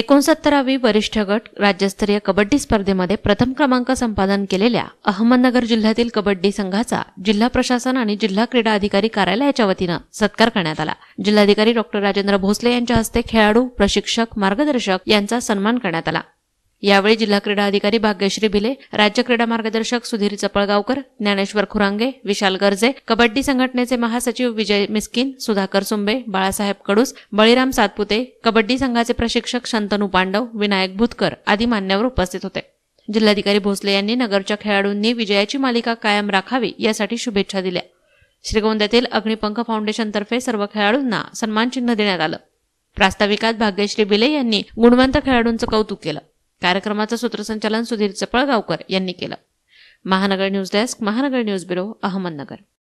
एकोणसत्तरावी वरिष्ठ गट राज्यस्तरीय कबड्डी स्पर्धेमध्ये प्रथम क्रमांक संपादन केलेल्या अहमदनगर जिल्ह्यातील कबड्डी संघाचा जिल्हा प्रशासन आणि जिल्हा क्रीडा अधिकारी कार्यालयाच्या वतीनं सत्कार करण्यात आला जिल्हाधिकारी डॉक्टर राजेंद्र भोसले यांच्या हस्ते खेळाडू प्रशिक्षक मार्गदर्शक यांचा सन्मान करण्यात आला यावेळी जिल्हा क्रीडा अधिकारी भाग्यश्री भिले राज्य क्रीडा मार्गदर्शक सुधीर चपळगावकर ज्ञानेश्वर खुरांगे विशाल गर्जे कबड्डी संघटनेचे महासचिव विजय मिस्किन सुधाकर सुंबे बाळासाहेब कडूस बळीराम सातपुते कबड्डी संघाचे प्रशिक्षक शंतनू पांडव विनायक भुतकर आदी मान्यवर उपस्थित होते जिल्हाधिकारी भोसले यांनी नगरच्या खेळाडूंनी विजयाची मालिका कायम राखावी यासाठी शुभेच्छा दिल्या श्रीगोंद्यातील अग्निपंख तर्फे सर्व खेळाडूंना सन्मानचिन्ह देण्यात आलं प्रास्ताविकात भाग्यश्री बिले यांनी गुणवंत खेळाडूंचं कौतुक केलं कार्यक्रमाचं सूत्रसंचालन सुधीर चपळगावकर यांनी केलं Mahanagar news desk Mahanagar news bureau Ahmednagar